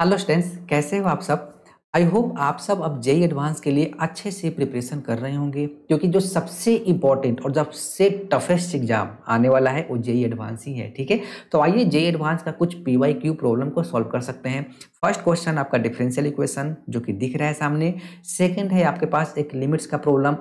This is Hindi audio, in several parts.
हेलो स्टूडेंट्स कैसे हो आप सब आई होप आप सब अब जेई एडवांस के लिए अच्छे से प्रिपरेशन कर रहे होंगे क्योंकि जो सबसे इम्पॉर्टेंट और सबसे टफेस्ट एग्जाम आने वाला है वो जेई एडवांस ही है ठीक है तो आइए जेई एडवांस का कुछ पी वाई क्यू प्रॉब्लम को सॉल्व कर सकते हैं फर्स्ट क्वेश्चन आपका डिफरेंशियल इक्वेशन जो कि दिख रहा है सामने सेकेंड है आपके पास एक लिमिट्स का प्रॉब्लम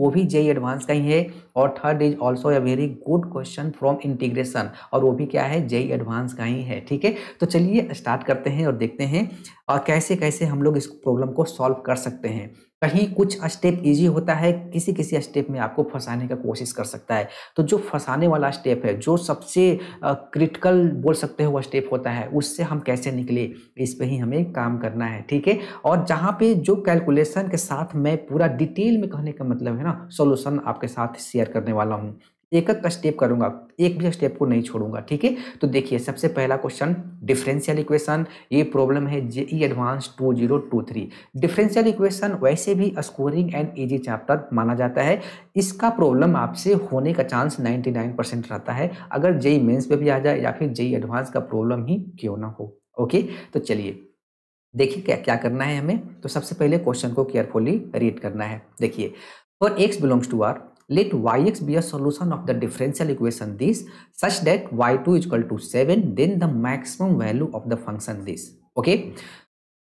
वो भी जेई एडवांस का ही है और third is also a very good question from integration और वो भी क्या है जेई एडवांस e का ही है ठीक है तो चलिए स्टार्ट करते हैं और देखते हैं और कैसे कैसे हम लोग इस प्रॉब्लम को सॉल्व कर सकते हैं कहीं कुछ स्टेप इजी होता है किसी किसी स्टेप में आपको फंसाने का कोशिश कर सकता है तो जो फंसाने वाला स्टेप है जो सबसे क्रिटिकल बोल सकते हो वो स्टेप होता है उससे हम कैसे निकले इस पर ही हमें काम करना है ठीक है और जहाँ पे जो कैलकुलेशन के साथ मैं पूरा डिटेल में कहने का मतलब है ना सोल्यूशन आपके साथ शेयर करने वाला हूँ एक एक स्टेप करूंगा एक भी स्टेप को नहीं छोड़ूंगा ठीक है तो देखिए सबसे पहला क्वेश्चन डिफरेंशियल इक्वेशन ये प्रॉब्लम है JEE advance two zero two three differential equation वैसे भी स्कोरिंग एंड इजी चैप्टर माना जाता है इसका प्रॉब्लम आपसे होने का चांस 99 परसेंट रहता है अगर जेई मेन्स e पे भी आ जाए या फिर जेई एडवांस e का प्रॉब्लम ही क्यों ना हो ओके तो चलिए देखिए क्या क्या करना है हमें तो सबसे पहले क्वेश्चन को केयरफुली रीड करना है देखिए for x belongs to R let yx be a solution of the differential equation this such that y2 is equal to 7 then the maximum value of the function this okay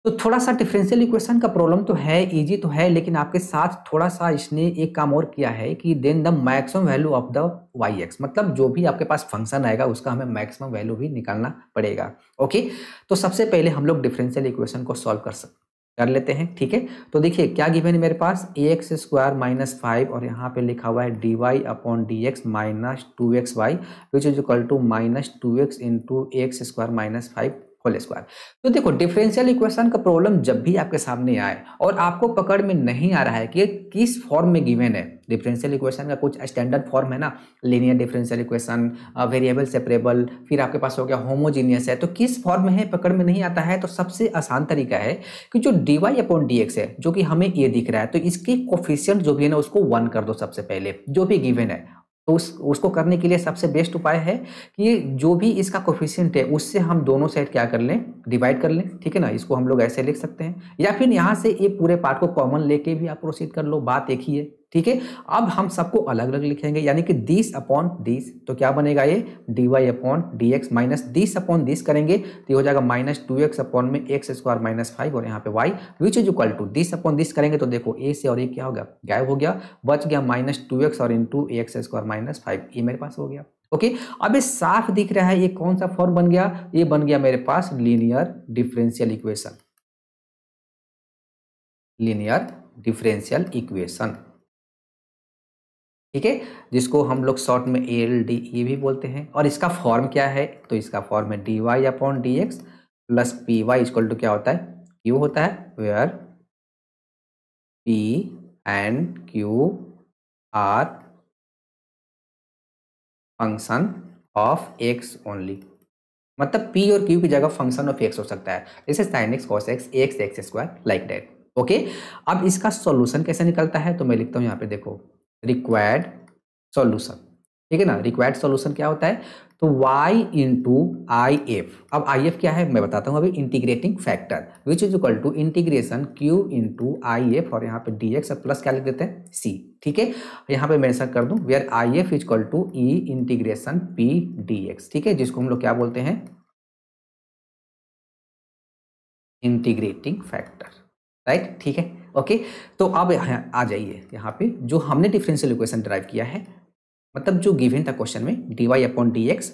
तो थोड़ा सा डिफरेंशियल इक्वेशन का प्रॉब्लम तो है इजी तो है लेकिन आपके साथ थोड़ा सा इसने एक काम और किया है कि then the maximum value of the y x मतलब जो भी आपके पास फंक्शन आएगा उसका हमें मैक्सिमम वैल्यू भी निकालना पड़ेगा ओके तो सबसे पहले हम लोग डिफरेंशियल इक्वेशन को सॉल्व कर सकते कर लेते हैं ठीक है तो देखिए क्या गिवन है मेरे पास a x square minus five और यहाँ पे लिखा हुआ है d y upon d x minus two x y which is equal to minus two x into x square minus five whole square तो देखो डिफरेंशियल इक्वेशन का प्रॉब्लम जब भी आपके सामने आए और आपको पकड़ में नहीं आ रहा है कि किस फॉर्म में गिवेन है डिफरेंशियल इक्वेशन का कुछ स्टैंडर्ड फॉर्म है ना linear differential equation variable separable फिर आपके पास हो गया होमोजीनियस है तो किस फॉर्म में है पकड़ में नहीं आता है तो सबसे आसान तरीका है कि जो d y upon d x है जो कि हमें ये दिख रहा है तो इसकी कोफिशियंट जो भी है ना उसको वन कर दो सबसे पहले जो भी गिवेन है तो उस उसको करने के लिए सबसे बेस्ट उपाय है कि जो भी इसका कोफिशियंट है उससे हम दोनों साइड क्या कर लें डिवाइड कर लें ठीक है ना इसको हम लोग ऐसे लिख सकते हैं या फिर यहाँ से ये पूरे पार्ट को कॉमन लेके भी आप प्रोसीड कर लो बात एक ही है ठीक है अब हम सबको अलग अलग लिखेंगे यानी कि दिस अपॉन दिस तो क्या बनेगा ये d y upon d x minus this upon this करेंगे तो ये हो जाएगा माइनस टू एक्स अपॉन में एक्स स्क्वायर माइनस फाइव और यहाँ पे y which is equal to this upon this करेंगे तो देखो ए से और ए क्या हो गया गायब हो गया बच गया माइनस टू एक्स और into x square minus five ये मेरे पास हो गया ओके okay, अब ये साफ दिख रहा है ये कौन सा फॉर्म बन गया ये बन गया मेरे पास linear differential equation linear differential equation ठीक है जिसको हम लोग शॉर्ट में ए एल डी ये भी बोलते हैं और इसका फॉर्म क्या है तो इसका फॉर्म है d y upon d x plus p y equal to क्या होता है क्यू होता है where p and q are function of x only मतलब पी और क्यू की जगह फंक्शन ऑफ एक्स हो सकता है जैसे sine x cos x x x square like that okay अब इसका सॉल्यूशन कैसे निकलता है तो मैं लिखता हूँ यहाँ पे देखो रिक्वायर्ड सॉल्यूशन ठीक है ना रिक्वायर्ड सॉल्यूशन क्या होता है तो y इंटू आई एफ अब आई एफ क्या है मैं बताता हूँ अभी integrating factor which is equal to integration q into I F और यहाँ पे dx एक्स प्लस क्या लिख देते हैं c ठीक है यहाँ पे मैं कर दूँ where I F is equal to e integration p d x ठीक है जिसको हम लोग क्या बोलते हैं इंटीग्रेटिंग फैक्टर राइट ठीक है ओके तो अब आ जाइए यहाँ पे जो हमने डिफरेंशियल इक्वेशन ड्राइव किया है मतलब जो गिवन था क्वेश्चन में d y upon d x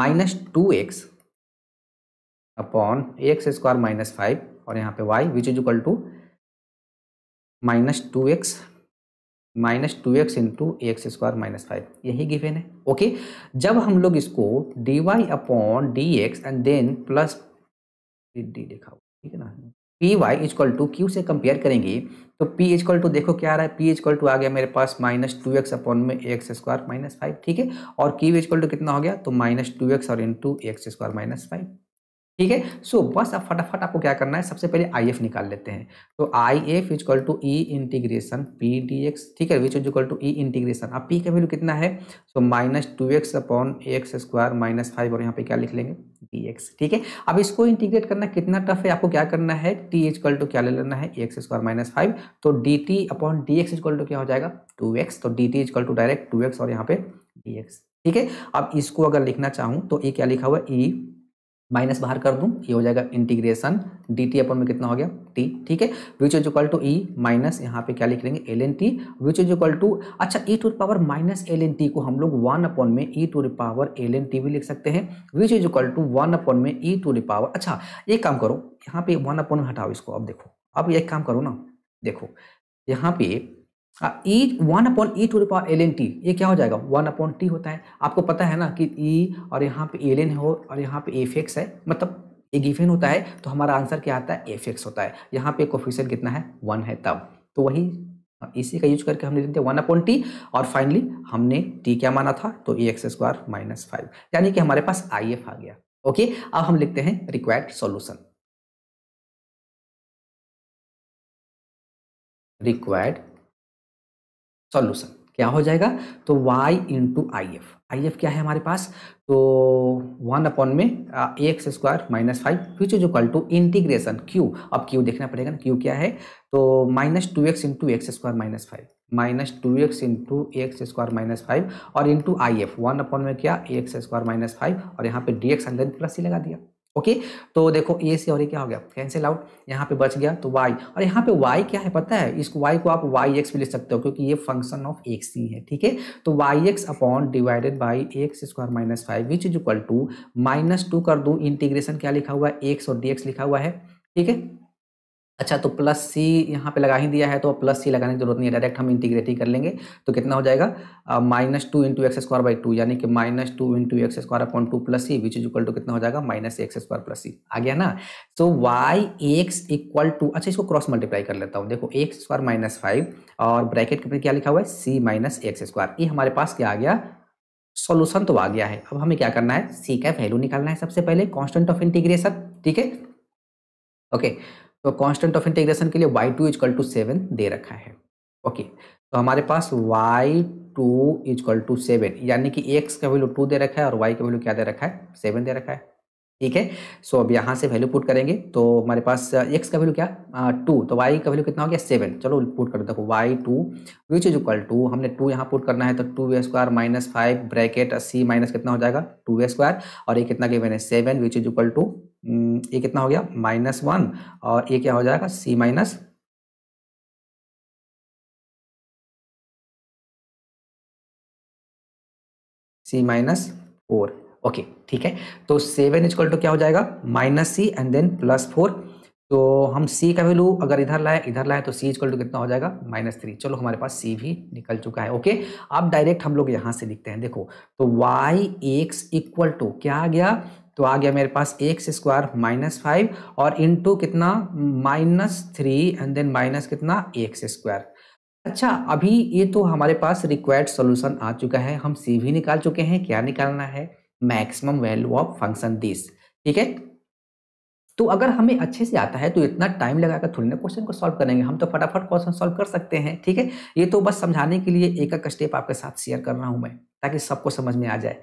minus two x upon x square minus five और यहाँ पे y which is equal to minus two x minus two x into x square minus five यही गिवेन है ओके जब हम लोग इसको d y upon d x and then plus d लिखा हुआ ठीक है ना p y is equal to q से कंपेयर करेंगे तो पी इजक्वल टू देखो क्या आ रहा है पी इजक्वल टू आ गया मेरे पास माइनस टू एक्स अपॉन में एक्स स्क्वायर माइनस फाइव ठीक है और क्यू इजक्वल टू कितना हो गया तो माइनस टू एक्स और into x square minus five ठीक है सो बस अब फटाफट आपको क्या करना है सबसे पहले आई एफ निकाल लेते हैं तो I F is equal to e integration p d x ठीक है which equal to e integration अब पी का वैल्यू कितना है so minus two x upon x square minus five और यहाँ पे क्या लिख लेंगे डी एक्स ठीक है अब इसको इंटीग्रेट करना कितना टफ है आपको क्या करना है टी इजकल टू क्या ले लेना है एक्स स्क्वायर माइनस फाइव तो d t upon d x is equal to क्या हो जाएगा टू एक्स तो d t is equal to direct to x और यहाँ पे डी एक्स ठीक है अब इसको अगर लिखना चाहूँ तो ये क्या लिखा हुआ ई माइनस बाहर कर दूं ये हो जाएगा इंटीग्रेशन डी टी अपन में कितना हो गया टी ठीक है which is equal to e minus यहाँ पे क्या लिख लेंगे l n t which is equal to अच्छा e to power minus l n t को हम लोग वन अपॉन में e to power l n t भी लिख सकते हैं which is equal to one upon में ई टू पावर अच्छा एक काम करो यहाँ पे वन अपॉन में हटाओ इसको अब देखो अब एक काम करो ना देखो यहाँ पे one upon e to power l n t ये क्या हो जाएगा वन अपॉन टी होता है आपको पता है ना कि ई e और यहाँ पे एल एन हो और यहाँ पे एफ एक्स है मतलब ये गिफेन होता है तो हमारा आंसर क्या आता है एफ एक्स होता है यहाँ पे कोफिशियन कितना है वन है तब तो वही हाँ, इसी का यूज करके हमने लिख वन अपॉन टी और फाइनली हमने टी क्या माना था तो e x square minus five यानी कि हमारे पास आई एफ आ गया ओके अब हम लिखते हैं रिक्वायर्ड सॉल्यूशन रिक्वायर्ड सॉल्यूशन क्या हो जाएगा तो y into I F I F क्या है हमारे पास तो वन अपॉन में x square minus five future is equal to integration q अब q देखना पड़ेगा ना q क्या है तो minus two x into x square minus five minus two x into x square minus five और into I F one upon में क्या एक्स स्क्वायर माइनस फाइव और यहाँ पे डी एक्स अंदर प्लस ही लगा दिया ओके तो देखो ए से और ये क्या हो गया कैंसिल आउट यहाँ पे बच गया तो वाई और यहाँ पे वाई क्या है पता है इसको वाई को आप वाई एक्स भी लिख सकते हो क्योंकि ये फंक्शन ऑफ एक्स ही है ठीक है तो y x upon divided by x square minus five which is equal to minus two कर दूँ इंटीग्रेशन क्या लिखा हुआ है एक्स और डी लिखा हुआ है ठीक है अच्छा तो प्लस सी यहाँ पे लगा ही दिया है तो प्लस सी लगाने की जरूरत नहीं है डायरेक्ट हम इंटीग्रेट ही कर लेंगे तो कितना हो जाएगा minus two into x square by two यानी कि minus two into x square upon two plus c which is equal to कितना हो जाएगा minus x square plus c आ गया ना so y x equal to अच्छा इसको क्रॉस मल्टीप्लाई कर लेता हूँ देखो एक्स स्क्वायर माइनस फाइव और ब्रैकेट में क्या लिखा हुआ है सी माइनस एक्स स्क्वायर ये हमारे पास क्या आ गया सोल्यूशन तो आ गया है अब हमें क्या करना है सी का वैल्यू निकालना है सबसे पहले कॉन्स्टेंट ऑफ इंटीग्रेशन ठीक है ओके okay. तो कॉन्स्टेंट ऑफ इंटीग्रेशन के लिए y two is equal to seven दे रखा है ओके तो हमारे पास y two is equal to seven यानी कि एक्स का वैल्यू टू दे रखा है और वाई का वैल्यू क्या दे रखा है सेवन दे रखा है ठीक है सो अब यहाँ से वैल्यू पुट करेंगे तो हमारे पास एक्स uh, का वैल्यू क्या टू uh, तो वाई का वैल्यू कितना हो गया सेवन चलो पुट कर देखो y two which is equal to हमने टू यहाँ पुट करना है तो टू वे square minus five bracket c minus कितना हो जाएगा टू वे स्क्वायर और ये कितना गिवन है seven which is equal to ये हम्म, कितना हो गया माइनस वन और ये क्या हो जाएगा c minus c minus four okay ठीक है तो सेवन इजक्वल टू क्या हो जाएगा minus c and then plus four तो हम सी का वैल्यू अगर इधर लाए इधर लाए तो सी इजक्वल टू कितना हो जाएगा माइनस थ्री चलो हमारे पास सी भी निकल चुका है ओके अब डायरेक्ट हम लोग यहाँ से लिखते हैं देखो तो वाई एक्स इक्वल टू क्या आ गया तो आ गया मेरे पास एक्स स्क्वायर माइनस फाइव और टू कितना minus three and then minus कितना एक्स स्क्वायर अच्छा अभी ये तो हमारे पास रिक्वायर्ड सॉल्यूशन आ चुका है हम सी भी निकाल चुके हैं क्या निकालना है maximum value of function this ठीक है तो अगर हमें अच्छे से आता है तो इतना टाइम लगाकर थोड़ी ना क्वेश्चन को सॉल्व करेंगे हम तो फटाफट क्वेश्चन सॉल्व कर सकते हैं ठीक है ये तो बस समझाने के लिए एक एक स्टेप आपके साथ शेयर कर रहा हूं मैं ताकि सबको समझ में आ जाए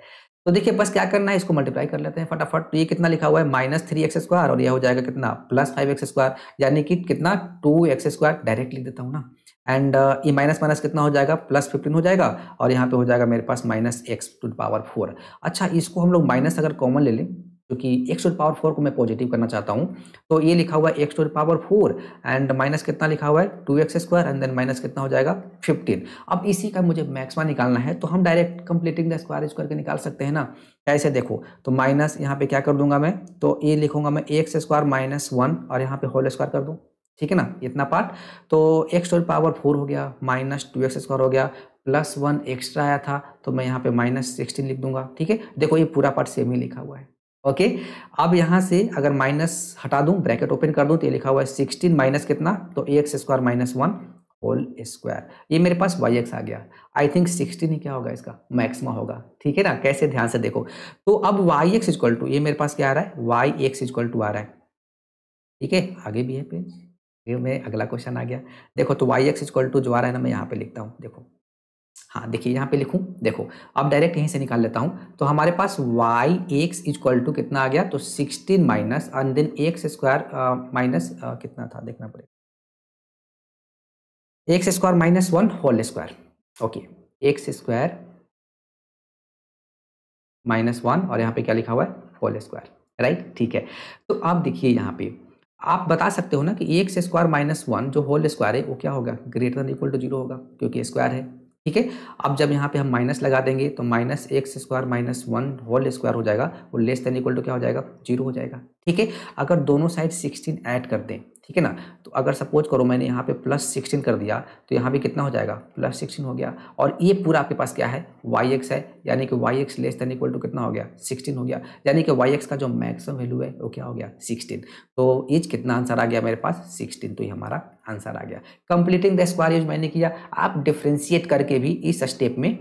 तो देखिए बस क्या करना है इसको मल्टीप्लाई कर लेते हैं फटाफट तो ये कितना लिखा हुआ है माइनस थ्री एक्स स्क्वायर और यह हो जाएगा कितना प्लस फाइव एक्स स्क्वायर यानी कि कितना टू एक्स स्क्वायर डायरेक्ट लिख देता हूँ ना एंड ये माइनस माइनस कितना हो जाएगा प्लस फिफ्टीन हो जाएगा और यहाँ पे हो जाएगा मेरे पास minus x to power four अच्छा इसको हम लोग माइनस अगर कॉमन ले लें क्योंकि एक्स टू पावर फोर को मैं पॉजिटिव करना चाहता हूँ तो ये लिखा हुआ है x to power four and minus कितना लिखा हुआ है two x square and then minus कितना हो जाएगा फिफ्टीन अब इसी का मुझे मैक्सिमा निकालना है तो हम डायरेक्ट कंप्लीटिंग द स्क्वायर करके निकाल सकते हैं ना कैसे देखो तो माइनस यहाँ पे क्या कर दूंगा मैं तो ये लिखूंगा मैं एक्स स्क्वायर माइनस वन और यहाँ पे होल स्क्वायर कर दूँ ठीक है ना इतना पार्ट तो एक्स टू पावर फोर हो गया माइनस टू एक्स स्क्वायर हो गया प्लस वन एक्स्ट्रा आया था तो मैं यहाँ पे माइनस सिक्सटीन लिख दूंगा ठीक है देखो ये पूरा पार्ट सेम ही लिखा हुआ है ओके अब यहाँ से अगर माइनस हटा दूँ ब्रैकेट ओपन कर दूँ तो ये लिखा हुआ है सिक्सटीन माइनस कितना तो a x square minus one whole square ये मेरे पास वाई एक्स आ गया आई थिंक सिक्सटीन ही क्या होगा इसका मैक्सिमा होगा ठीक है ना कैसे ध्यान से देखो तो अब वाई एक्स इक्वल टू ये मेरे पास क्या आ रहा है वाई एक्स इक्वल टू आ रहा है ठीक है आगे भी है पेज ये मैं अगला क्वेश्चन आ गया देखो तो वाई एक्स इक्वल टू जो आ रहा है ना मैं यहाँ पे लिखता हूँ देखो हाँ देखिए यहाँ पे लिखूँ देखो अब डायरेक्ट यहीं से निकाल लेता हूँ तो हमारे पास y एक्स इजक्वल टू कितना आ गया तो 16 minus and then x square minus कितना था देखना पड़ेगा x square minus one whole square okay x square minus one और यहाँ पे क्या लिखा हुआ है होल स्क्वायर राइट ठीक है तो अब देखिए यहाँ पे आप बता सकते हो ना कि एक्स स्क्वायर माइनस वन जो होल स्क्वायर है वो क्या होगा greater than equal to zero होगा क्योंकि स्क्वायर है ठीक है अब जब यहाँ पे हम माइनस लगा देंगे तो minus x square minus one whole square हो जाएगा और लेस देन इक्वल टू क्या हो जाएगा जीरो हो जाएगा ठीक है अगर दोनों साइड सिक्सटीन ऐड कर दें ठीक है ना तो अगर सपोज करो मैंने यहाँ पे प्लस सिक्सटीन कर दिया तो यहाँ पे कितना हो जाएगा प्लस सिक्सटीन हो गया और ये पूरा आपके पास क्या है वाई एक्स है यानी कि y x less than equal to कितना हो गया सिक्सटीन हो गया यानी कि वाई एक्स का जो मैक्सिमम वैल्यू है वो क्या हो गया सिक्सटीन तो एज कितना आंसर आ गया मेरे पास सिक्सटीन तो ये हमारा आंसर आ गया कंप्लीटिंग द स्क्वायर यूज मैंने किया आप डिफ्रेंशिएट करके भी इस स्टेप में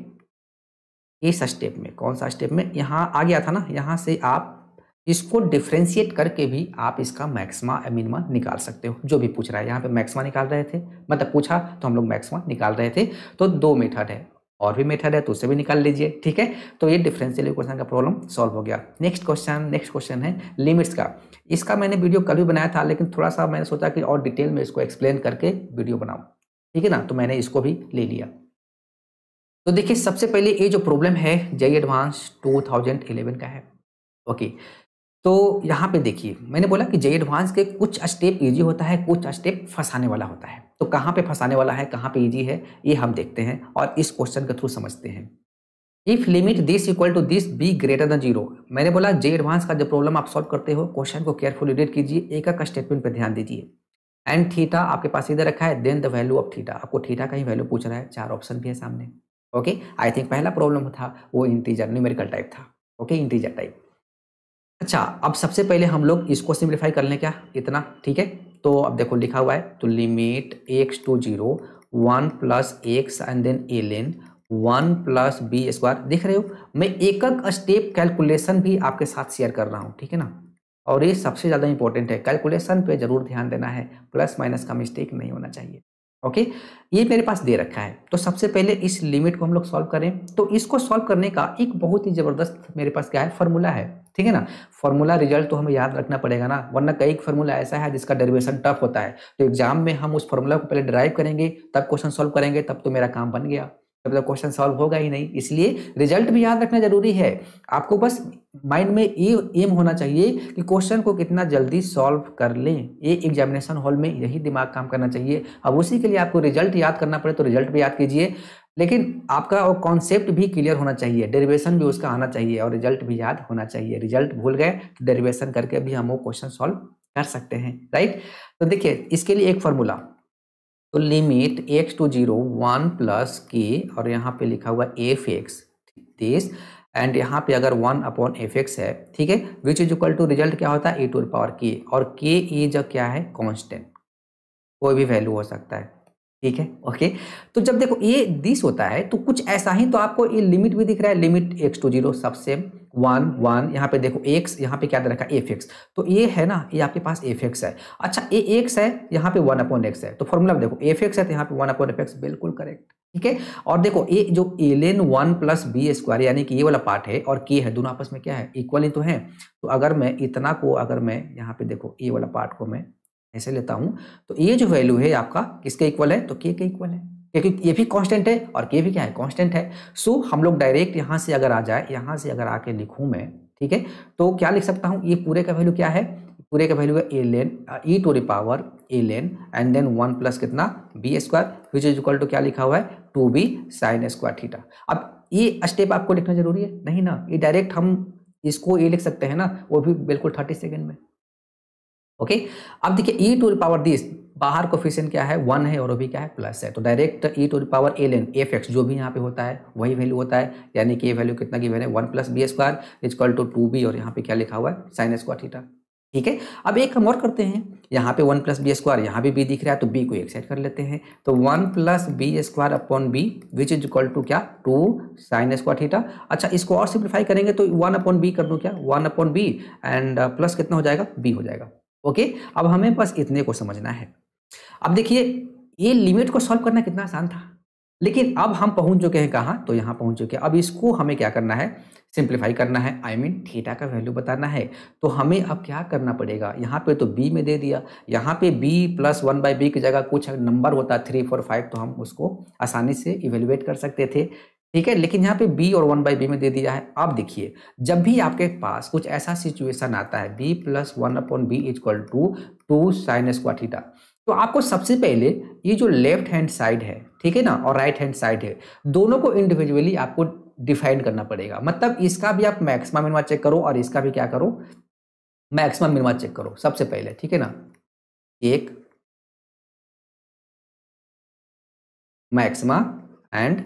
इस स्टेप में कौन सा स्टेप में यहाँ आ गया था ना यहाँ से आप इसको डिफ्रेंशिएट करके भी आप इसका मैक्सिमा मिनिमा निकाल सकते हो जो भी पूछ रहा है यहाँ पे मैक्सिमा निकाल रहे थे मतलब पूछा तो हम लोग मैक्सिमा निकाल रहे थे तो दो मेथड है और भी मेथड है तो उसे भी निकाल लीजिए ठीक है तो ये डिफरेंशियल इक्वेशन का प्रॉब्लम सॉल्व हो गया नेक्स्ट क्वेश्चन नेक्स्ट क्वेश्चन है लिमिट्स का इसका मैंने वीडियो कल भी बनाया था लेकिन थोड़ा सा मैंने सोचा कि और डिटेल में इसको एक्सप्लेन करके वीडियो बनाऊँ ठीक है ना तो मैंने इसको भी ले लिया तो देखिए सबसे पहले ये जो प्रॉब्लम है जय एडवांस टू का है ओके तो यहाँ पे देखिए मैंने बोला कि जे एडवांस के कुछ स्टेप इजी होता है कुछ स्टेप फंसाने वाला होता है तो कहाँ पे फंसाने वाला है कहाँ पे इजी है ये हम देखते हैं और इस क्वेश्चन के थ्रू समझते हैं if limit this equal to this b greater than zero मैंने बोला जे एडवांस का जो प्रॉब्लम आप सॉल्व करते हो क्वेश्चन को केयरफुल रीड कीजिए एक एक स्टेटमेंट पर ध्यान दीजिए एंड थीटा आपके पास इधर रखा है then the value of theta आपको थीटा का ही वैल्यू पूछ रहा है चार ऑप्शन भी है सामने ओके आई थिंक पहला प्रॉब्लम था वो इंटीजर न्यूमेरिकल टाइप था ओके इंटीजर टाइप अच्छा अब सबसे पहले हम लोग इसको सिंप्लीफाई कर लें क्या इतना ठीक है तो अब देखो लिखा हुआ है तो limit x to zero one plus x and then a ln one plus b square देख रहे हो मैं एक एक स्टेप कैलकुलेशन भी आपके साथ शेयर कर रहा हूँ ठीक है ना और ये सबसे ज़्यादा इंपॉर्टेंट है कैलकुलेशन पे ज़रूर ध्यान देना है प्लस माइनस का मिस्टेक नहीं होना चाहिए ओके ये मेरे पास दे रखा है तो सबसे पहले इस लिमिट को हम लोग सॉल्व करें तो इसको सॉल्व करने का एक बहुत ही ज़बरदस्त मेरे पास क्या है फॉर्मूला है ठीक है ना फॉर्मूला रिजल्ट तो हमें याद रखना पड़ेगा ना वरना कई फॉर्मूला ऐसा है जिसका डेरिवेशन टफ होता है तो एग्जाम में हम उस फॉर्मूला को पहले ड्राइव करेंगे तब क्वेश्चन सॉल्व करेंगे तब तो मेरा काम बन गया तब तक क्वेश्चन सॉल्व होगा ही नहीं इसलिए रिजल्ट भी याद रखना जरूरी है आपको बस माइंड में ये एम होना चाहिए कि क्वेश्चन को कितना जल्दी सॉल्व कर लें ये एग्जामिनेशन हॉल में यही दिमाग काम करना चाहिए अब उसी के लिए आपको रिजल्ट याद करना पड़े तो रिजल्ट भी याद कीजिए लेकिन आपका वो कॉन्सेप्ट भी क्लियर होना चाहिए डेरिवेशन भी उसका आना चाहिए और रिजल्ट भी याद होना चाहिए रिजल्ट भूल गए तो डेरिवेशन करके भी हम वो क्वेश्चन सॉल्व कर सकते हैं राइट तो देखिए इसके लिए एक फॉर्मूला तो limit x to zero one plus के और यहाँ पे लिखा हुआ एफ एक्स दिस एंड यहाँ पे अगर वन अपॉन एफ एक्स है ठीक है which is equal to result क्या होता है ए टू पावर के और के ए जब क्या है कॉन्स्टेंट कोई भी वैल्यू हो सकता है ठीक है ओके तो जब देखो ए दिस होता है तो कुछ ऐसा ही तो आपको ये लिमिट भी दिख रहा है लिमिट एक्स टू जीरो सबसे वन वन यहाँ पे देखो एक्स यहाँ पे क्या दे रखा है एफ एक्स तो ये है ना ये आपके पास एफ एक्स है अच्छा ए एक्स है यहाँ पे वन अपॉन एक्स है तो फॉर्मूला देखो एफ एक्स है तो यहाँ पे वन अपॉन एफ एक्स बिल्कुल करेक्ट ठीक है और देखो ये जो l n one plus b square यानी कि ये वाला पार्ट है और के है दोनों आपस में क्या है इक्वल ही तो है तो अगर मैं इतना को अगर मैं यहाँ पे देखो ए वाला पार्ट को मैं ऐसे लेता हूँ तो ये जो वैल्यू है आपका किसके इक्वल है तो के के इक्वल है क्योंकि ये भी कांस्टेंट है और ये भी क्या है कांस्टेंट है सो so, हम लोग डायरेक्ट यहाँ से अगर आ जाए यहाँ से अगर आके लिखूँ मैं ठीक है तो क्या लिख सकता हूँ ये पूरे का वैल्यू क्या है पूरे का वैल्यू है a ln e to the power a ln and then one plus कितना b square which is equal to क्या लिखा हुआ है two b sine square theta अब ये स्टेप आपको लिखना जरूरी है नहीं ना ये डायरेक्ट हम इसको ये लिख सकते हैं ना वो भी बिल्कुल थर्टी सेकेंड में ओके अब देखिए e to the power power this बाहर कोफिशियन क्या है वन है और अभी क्या है प्लस है तो direct e to power l n f x जो भी यहाँ पे होता है वही वैल्यू होता है यानी कि ये वैल्यू कितना की value one plus b square is equal to two b और यहाँ पे क्या लिखा हुआ है साइन स्क्वायर थीटा ठीक है अब एक हम और करते हैं यहाँ पे वन प्लस बी स्क्वायर यहाँ भी बी दिख रहा है तो बी को एक साइड कर लेते हैं तो one plus b square upon b which is equal to क्या टू साइन स्क्वायर थीटा अच्छा इसको और सिंप्लीफाई करेंगे तो वन अपॉन बी कर दूँ क्या one upon b and plus कितना हो जाएगा बी हो जाएगा ओके अब हमें बस इतने को समझना है अब देखिए ये लिमिट को सॉल्व करना कितना आसान था लेकिन अब हम पहुंच चुके हैं कहाँ तो यहाँ पहुंच चुके हैं अब इसको हमें क्या करना है सिंप्लीफाई करना है I I mean mean, theta का वैल्यू बताना है तो हमें अब क्या करना पड़ेगा यहाँ पे तो बी में दे दिया यहाँ पे b plus one by b की जगह कुछ नंबर होता थ्री फोर फाइव तो हम उसको आसानी से इवेल्युएट कर सकते थे ठीक है लेकिन यहाँ पे बी और वन बाई बी में दे दिया है अब देखिए जब भी आपके पास कुछ ऐसा सिचुएशन आता है b plus one upon b is equal to two sine square theta तो आपको सबसे पहले ये जो लेफ्ट हैंड साइड है ठीक है ना और राइट हैंड साइड है दोनों को इंडिविजुअली आपको डिफाइन करना पड़ेगा मतलब इसका भी आप मैक्सिमा मिनवा चेक करो और इसका भी क्या करो मैक्सिमा मिनवा चेक करो सबसे पहले ठीक है ना एक मैक्सिमा एंड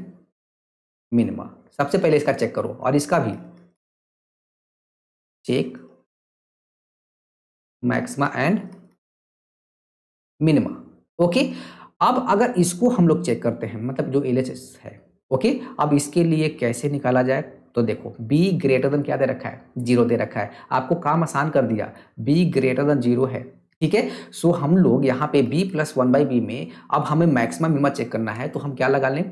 मिनिमा सबसे पहले इसका चेक करो और इसका भी check maxima and minima okay अब अगर इसको हम लोग चेक करते हैं मतलब जो एल है ओके अब इसके लिए कैसे निकाला जाए तो देखो b ग्रेटर देन क्या दे रखा है जीरो दे रखा है आपको काम आसान कर दिया b ग्रेटर देन जीरो है ठीक है सो हम लोग यहाँ पे b plus one by b में अब हमें मैक्सिमम बीमा चेक करना है तो हम क्या लगा लें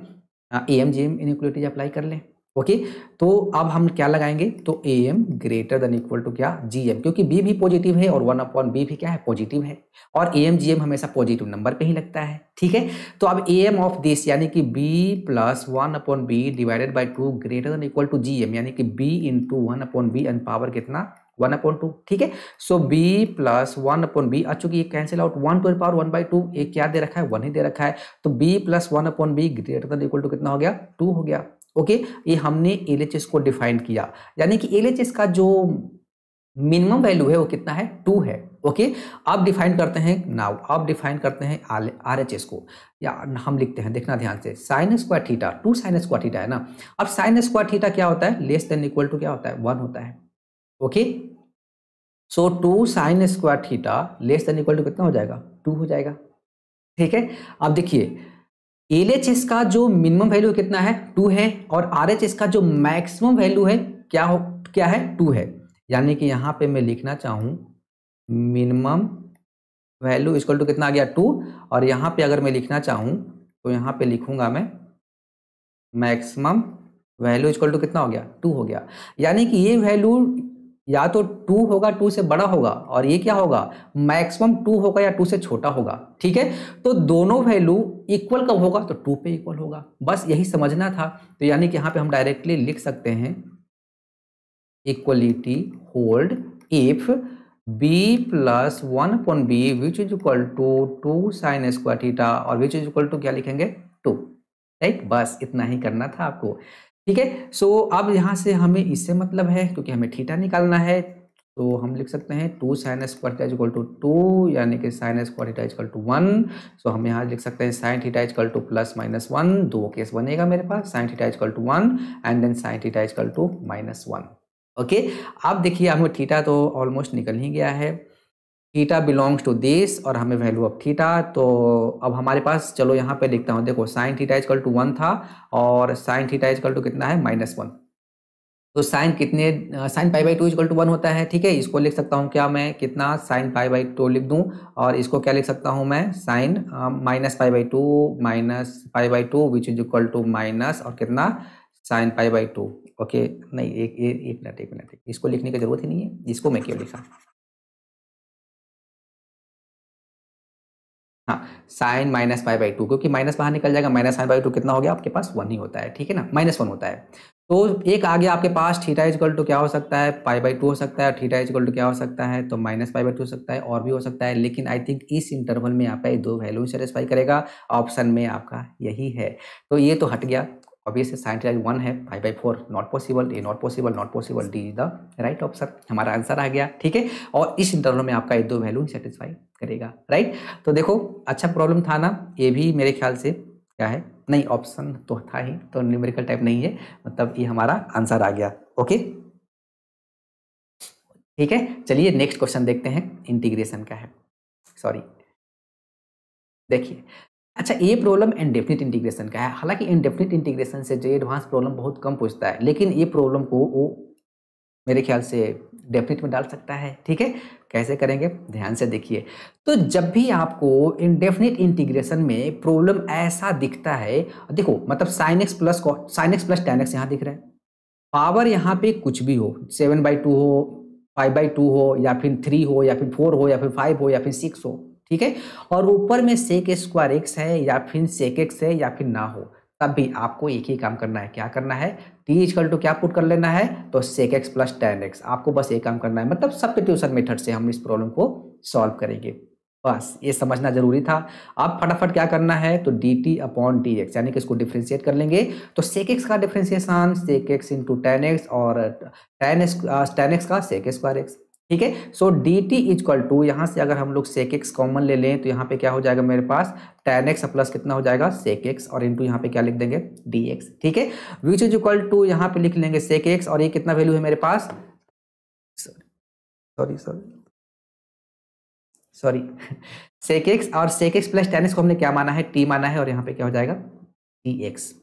A M G M inequalities apply कर लें ओके तो अब हम क्या लगाएंगे तो A M greater than equal to क्या जी एम क्योंकि बी भी पॉजिटिव है और वन अपॉन बी भी क्या है पॉजिटिव है और ए एम जी एम हमेशा पॉजिटिव नंबर पे ही लगता है ठीक है तो अब ए एम ऑफ दिस यानी कि b plus one upon b divided by two greater than equal to G M यानी कि b into one upon b and power कितना वन अपॉन टू ठीक है so b plus one upon b चूंकि ये cancel out one two power one by two ये क्या दे रखा है वन ही दे रखा है तो b plus one upon b greater than equal to कितना हो गया टू हो गया ओके ये हमने एल को डिफाइन किया यानी कि एल का जो मिनिमम वैल्यू है वो कितना है टू है ओके अब डिफाइन करते हैं नाउ अब डिफाइन करते हैं आर एच को या हम लिखते हैं देखना ध्यान से sine square theta two sine square theta है ना अब साइन स्क्वायर थीटा क्या होता है लेस देन इक्वल टू क्या होता है वन होता है okay so two sine square theta less than equal to कितना हो जाएगा टू हो जाएगा ठीक है अब देखिए एल एच एस का जो मिनिमम वैल्यू कितना है टू है और आर एच एस का जो मैक्सिमम वैल्यू है क्या हो क्या है टू है यानी कि यहाँ पे मैं लिखना चाहूँ मिनिमम वैल्यू इक्वल टू कितना आ गया टू और यहाँ पे अगर मैं लिखना चाहूँ तो यहाँ पे लिखूंगा मैं मैक्सिमम वैल्यू इक्वल टू कितना हो गया टू हो गया यानी कि ये वैल्यू या तो टू होगा टू से बड़ा होगा और ये क्या होगा मैक्सिमम टू होगा या टू से छोटा होगा ठीक है तो दोनों वैल्यू इक्वल कब होगा तो टू पे इक्वल होगा बस यही समझना था तो यानी कि यहाँ पे हम डायरेक्टली लिख सकते हैं equality hold if b plus one upon b which is equal to two sine square theta और विच इज इक्वल टू क्या लिखेंगे टू राइट बस इतना ही करना था आपको ठीक है सो अब यहाँ से हमें इससे मतलब है क्योंकि हमें ठीटा निकालना है तो हम लिख सकते हैं two sine square theta is equal to two यानी कि sine square theta is equal to one so हम यहाँ लिख सकते हैं sine theta is equal to plus minus one दो केस बनेगा मेरे पास sine theta is equal to one and then sine theta is equal to minus one okay अब देखिए हमें थीटा तो ऑलमोस्ट निकल ही गया है थीटा बिलोंग्स टू दिस और हमें वैल्यू ऑफ थीटा तो अब हमारे पास चलो यहाँ पे लिखता हूँ देखो sine theta is equal to one था और साइन थीटा इजकल टू कितना है माइनस वन तो साइन कितने sine pi by two is equal to one होता है ठीक है इसको लिख सकता हूँ क्या मैं कितना साइन पाई बाई टू लिख दूँ और इसको क्या लिख सकता हूँ मैं sine minus pi by two minus pi by two which is equal to minus और कितना sine pi by two okay नहीं एक मिनट एक मिनट इसको लिखने की जरूरत ही नहीं है इसको मैं क्यों लिखा हाँ sine minus five by two क्योंकि माइनस बाहर निकल जाएगा माइनस साइन बाई टू कितना हो गया आपके पास वन ही होता है ठीक है ना माइनस वन होता है तो एक आगे आपके पास थीटा इजकल टू क्या हो सकता है पाई बाई टू हो सकता है थीटा इजकल टू क्या हो सकता है तो माइनस पाई बाई टू हो सकता है और भी हो सकता है लेकिन आई थिंक इस इंटरवल में आपका ये दो वैल्यू सेटिस्फाई करेगा ऑप्शन में आपका यही है तो ये तो हट गया ऑब्वियसली साइन थीटा वन है five by four not possible A not possible not possible D is the right option हमारा आंसर आ गया ठीक है और इस इंटरवल में आपका ये दो वैल्यू सेटिस्फाई करेगा राइट तो देखो अच्छा प्रॉब्लम था ना ये भी मेरे ख्याल से क्या है नहीं ऑप्शन तो था ही तो न्यूमेरिकल टाइप नहीं है मतलब ये हमारा आंसर आ गया ओके ठीक है चलिए नेक्स्ट क्वेश्चन देखते हैं इंटीग्रेशन का है सॉरी देखिए अच्छा ये प्रॉब्लम इनडेफिनिट इंटीग्रेशन का है हालांकि इनडेफिनिट इंटीग्रेशन से जो एडवांस प्रॉब्लम बहुत कम पूछता है लेकिन ये प्रॉब्लम को वो मेरे ख्याल से डेफिनिट में डाल सकता है ठीक है कैसे करेंगे ध्यान से देखिए तो जब भी आपको इनडेफिनिट इंटीग्रेशन में प्रॉब्लम ऐसा दिखता है देखो मतलब sine x plus sine x plus ten x यहाँ दिख रहे हैं पावर यहाँ पे कुछ भी हो सेवन बाई टू हो फाइव बाई टू हो या फिर थ्री हो या फिर फोर हो या फिर फाइव हो या फिर सिक्स हो ठीक है और ऊपर में सेक स्क्वायर एक्स है या फिर सेक एक्स है या फिर ना हो तब भी आपको एक ही काम करना है क्या करना है टी इजकल टू क्या पुट कर लेना है तो sec x plus ten x आपको बस एक काम करना है मतलब ट्यूशन मेथड से हम इस प्रॉब्लम को सॉल्व करेंगे बस ये समझना जरूरी था अब फटाफट क्या करना है तो d t upon d x यानी कि इसको डिफ्रेंशिएट कर लेंगे तो सेक एक्स का differentiation sec x into tan x और टेन एक्स टेन एक्स का सेक स्क्वायर एक्स ठीक है so d t is equal to यहाँ से अगर हम लोग सेक एक्स कॉमन ले लें तो यहाँ पे क्या हो जाएगा मेरे पास टेन एक्स प्लस कितना हो जाएगा सेक एक्स और इंटू यहाँ पे क्या लिख देंगे डी एक्स ठीक है विच इज इक्वल टू यहाँ पे लिख लेंगे सेक एक्स और ये कितना वैल्यू है मेरे पास sorry sorry sorry sec x और sec x plus ten x को हमने क्या माना है टी माना है और यहाँ पे क्या हो जाएगा डी एक्स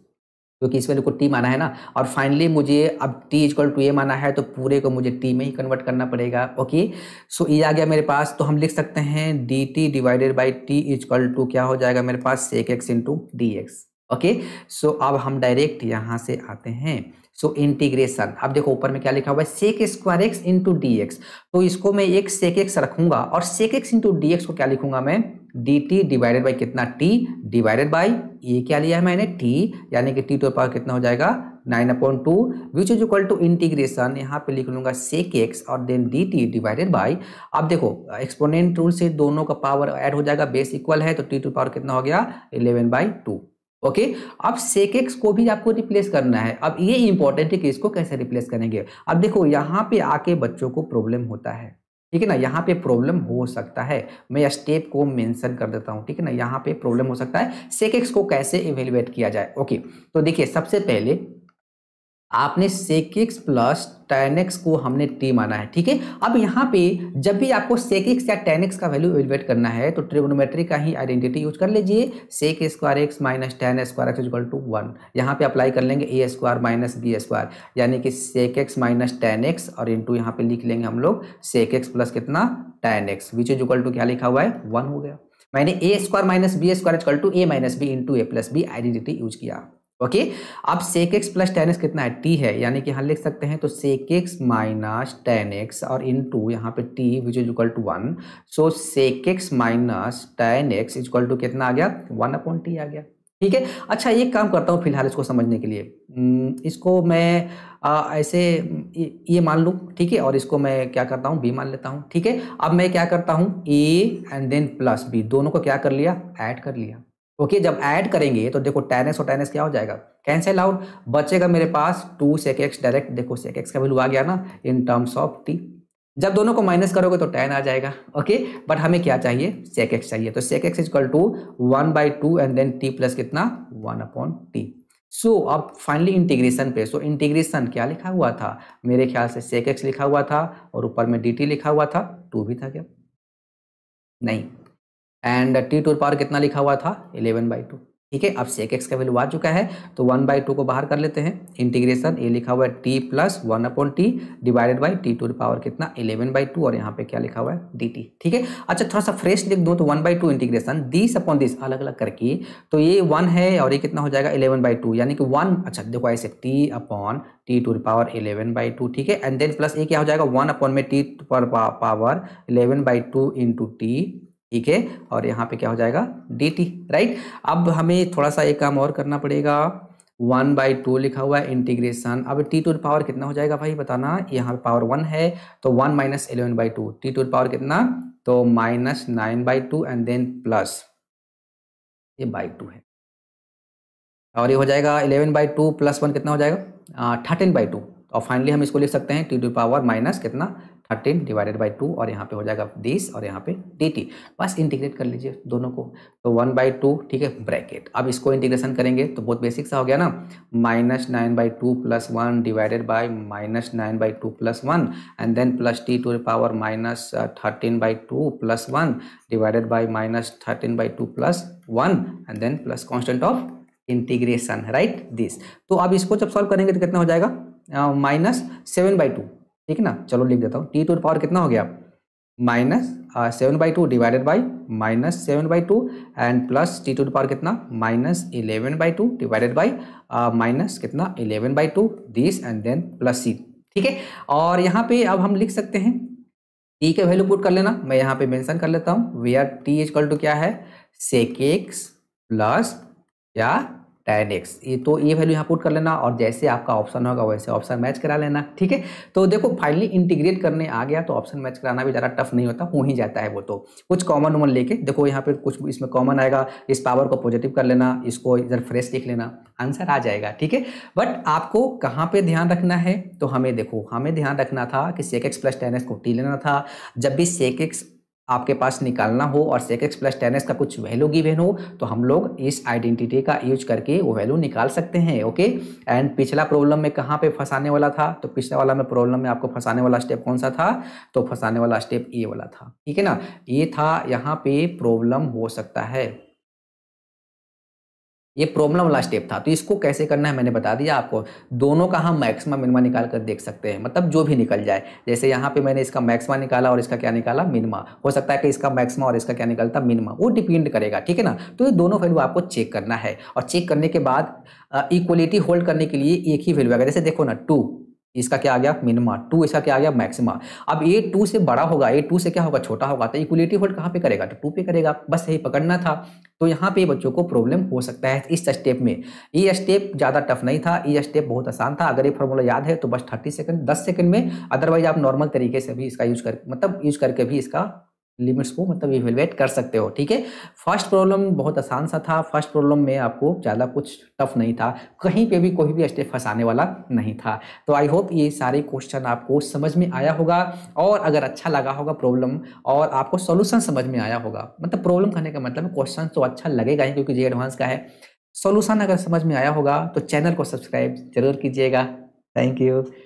क्योंकि वैल्यू को टी माना है ना और फाइनली मुझे अब टी इजक्ल टू ए माना है तो पूरे को मुझे टी में ही कन्वर्ट करना पड़ेगा ओके सो ये आ गया मेरे पास तो हम लिख सकते हैं d t divided by t is equal to क्या हो जाएगा मेरे पास sec x into d x okay so अब हम डायरेक्ट यहाँ से आते हैं सो so, इंटीग्रेशन अब देखो ऊपर में क्या लिखा हुआ है sec square x into d x तो इसको मैं एक सेक एक्स रखूंगा और sec x into d x को क्या लिखूंगा मैं डी टी डिवाइडेड बाई कितना टी डिवाइडेड बाई ये क्या लिया है मैंने टी यानी कि टी टू पावर कितना हो जाएगा nine upon two which is equal to integration यहाँ पे लिख लूंगा सेक एक्स और then d t divided by अब देखो एक्सपोनेंट रूल से दोनों का पावर एड हो जाएगा बेस इक्वल है तो टी टू पावर कितना हो गया इलेवन बाई टू ओके अब सेक एक्स को भी आपको रिप्लेस करना है अब ये इंपॉर्टेंट है कि इसको कैसे रिप्लेस करेंगे अब देखो यहाँ पे आके बच्चों को प्रॉब्लम होता है ठीक है ना यहाँ पे प्रॉब्लम हो सकता है मैं स्टेप को मेंशन कर देता हूँ ठीक है ना यहाँ पे प्रॉब्लम हो सकता है सेक एक्स को कैसे इवेल्युएट किया जाए ओके तो देखिए सबसे पहले आपने sec x plus ten x को हमने टी माना है ठीक है अब यहाँ पे जब भी आपको सेक एक्स या टेन एक्स का वैल्यू एलिवेट करना है तो ट्रिग्नोमेट्री का ही आइडेंटिटी यूज कर लीजिए sec square x minus ten square x equal to one यहाँ पे अप्लाई कर लेंगे a square minus b square यानी कि sec x minus ten x और इंटू यहाँ पे लिख लेंगे हम लोग सेक एक्स प्लस कितना ten x which is equal to क्या लिखा हुआ है वन हो गया मैंने a square minus b square equal to a minus b into a plus B identity use किया ओके अब sec x plus ten x कितना है टी है यानी कि यहाँ लिख सकते हैं तो sec x minus ten x और इन टू यहाँ पे t which is equal to one so sec x minus ten x is equal to कितना आ गया वन अपॉन टी आ गया ठीक है अच्छा एक काम करता हूँ फिलहाल इसको समझने के लिए hmm, इसको मैं आ, ऐसे ये मान लूँ ठीक है और इसको मैं क्या करता हूँ बी मान लेता हूँ ठीक है अब मैं क्या करता हूँ a and then plus b दोनों को क्या कर लिया ऐड कर लिया ओके जब ऐड करेंगे तो देखो टेन एक्स और टेन एक्स क्या हो जाएगा कैंसिल आउट बचेगा मेरे पास टू सेक एक्स डायरेक्ट देखो सेक एक्स का वैल्यू आ गया ना इन टर्म्स ऑफ टी जब दोनों को माइनस करोगे तो टेन आ जाएगा ओके बट हमें क्या चाहिए सेक एक्स चाहिए तो sec x equal to one by two and then t plus कितना वन अपॉन टी सो अब फाइनली इंटीग्रेशन पे सो so, इंटीग्रेशन क्या लिखा हुआ था मेरे ख्याल से सेक एक्स लिखा हुआ था और ऊपर में डी लिखा हुआ था टू भी था क्या नहीं एंड टी टू पावर कितना लिखा हुआ था इलेवन बाई टू ठीक है अब सेक एक्स का वैल्यू आ चुका है तो वन बाई टू को बाहर कर लेते हैं इंटीग्रेशन ये लिखा हुआ है t plus one upon t divided by t to power कितना इलेवन बाई टू और यहाँ पे क्या लिखा हुआ है डी टी ठीक है अच्छा थोड़ा सा फ्रेश लिख दो तो one by two integration this upon this अलग अलग करके तो ये वन है और ये कितना हो जाएगा इलेवन बाई टू यानी कि वन अच्छा देखो ऐसे t upon t to power eleven by two ठीक है एंड देन प्लस ये क्या हो जाएगा वन अपॉन में टी पर power eleven by two into t ठीक है और यहाँ पे क्या हो जाएगा डी टी राइट अब हमें थोड़ा सा एक काम और करना पड़ेगा वन बाई टू लिखा हुआ है इंटीग्रेशन अब टी टू पावर कितना हो जाएगा भाई बताना यहाँ पावर वन है तो one minus eleven by two t to power कितना तो minus nine by two and then plus ये बाई टू है और ये हो जाएगा eleven by two plus one कितना हो जाएगा थर्टीन बाई टू और तो फाइनली हम इसको लिख सकते हैं टी टू पावर माइनस कितना थर्टीन डिवाइडेड बाई टू और यहाँ पे हो जाएगा दिस और यहाँ पे डी टी बस इंटीग्रेट कर लीजिए दोनों को तो वन बाई टू ठीक है ब्रैकेट अब इसको इंटीग्रेशन करेंगे तो बहुत बेसिक सा हो गया ना minus nine by two plus one divided by minus nine by two plus one and then plus t to power minus thirteen by two plus one divided by minus thirteen by two plus one and then plus constant of integration right this तो अब इसको जब सॉल्व करेंगे तो कितना हो जाएगा माइनस सेवन बाई टू ठीक है ना चलो लिख देता हूँ टी टू पावर कितना हो गया minus seven by two divided by minus seven by two and plus t to power कितना minus eleven by two divided by minus कितना eleven by two this and then plus c ठीक है और यहाँ पे अब हम लिख सकते हैं टी के वैल्यू पुट कर लेना मैं यहाँ पे मेंशन कर लेता हूँ we are t is equal to क्या है सेक एक्स प्लस या टेन एक्स ये तो ये वैल्यू यहाँ पुट कर लेना और जैसे आपका ऑप्शन होगा वैसे ऑप्शन मैच करा लेना ठीक है तो देखो फाइनली इंटीग्रेट करने आ गया तो ऑप्शन मैच कराना भी ज़्यादा टफ नहीं होता हो ही जाता है वो तो कुछ कॉमन वॉमन लेके देखो यहाँ पे कुछ इसमें कॉमन आएगा इस पावर को पॉजिटिव कर लेना इसको इधर फ्रेश लिख लेना आंसर आ जाएगा ठीक है बट आपको कहाँ पर ध्यान रखना है तो हमें देखो हमें ध्यान रखना था कि sec x plus ten x को टी लेना था जब भी सेक एक्स आपके पास निकालना हो और sec x plus ten x का कुछ वैल्यू गिवेन हो तो हम लोग इस आइडेंटिटी का यूज करके वो वैल्यू निकाल सकते हैं ओके एंड पिछला प्रॉब्लम में कहाँ पे फंसाने वाला था तो पिछला वाला में प्रॉब्लम में आपको फंसाने वाला स्टेप कौन सा था तो फंसाने वाला स्टेप ये वाला था ठीक है ना ये था यहाँ पे प्रॉब्लम हो सकता है ये प्रॉब्लम वाला स्टेप था तो इसको कैसे करना है मैंने बता दिया आपको दोनों का हम मैक्सिमा मिनिमा निकाल कर देख सकते हैं मतलब जो भी निकल जाए जैसे यहाँ पे मैंने इसका मैक्सिमा निकाला और इसका क्या निकाला मिनिमा हो सकता है कि इसका मैक्सिमा और इसका क्या निकलता मिनिमा वो डिपेंड करेगा ठीक है ना तो ये दोनों वैल्यू आपको चेक करना है और चेक करने के बाद इक्वलिटी होल्ड करने के लिए एक ही वैल्यू आएगा जैसे देखो ना टू इसका क्या आ गया मिनिमा टू इसका क्या आ गया मैक्सिमा अब ए टू से बड़ा होगा ए टू से क्या होगा छोटा होगा तो इक्वलिटी होल्ड कहाँ पे करेगा तो टू पे करेगा बस यही पकड़ना था तो यहाँ पे बच्चों को प्रॉब्लम हो सकता है इस स्टेप में ये e स्टेप ज़्यादा टफ नहीं था ये e स्टेप बहुत आसान था अगर ये फॉर्मूला याद है तो बस थर्टी सेकेंड दस सेकेंड में अदरवाइज आप नॉर्मल तरीके से भी इसका यूज कर मतलब यूज करके भी इसका लिमिट्स को मतलब इवेलुएट कर सकते हो ठीक है फर्स्ट प्रॉब्लम बहुत आसान सा था फर्स्ट प्रॉब्लम में आपको ज़्यादा कुछ टफ नहीं था कहीं पे भी कोई भी स्टेप फंसाने वाला नहीं था तो आई होप ये सारे क्वेश्चन आपको समझ में आया होगा और अगर अच्छा लगा होगा प्रॉब्लम और आपको सोल्यूशन समझ में आया होगा मतलब प्रॉब्लम करने का मतलब क्वेश्चन तो अच्छा लगेगा ही क्योंकि जे एडवांस का है सोल्यूशन अगर समझ में आया होगा तो चैनल को सब्सक्राइब जरूर कीजिएगा थैंक यू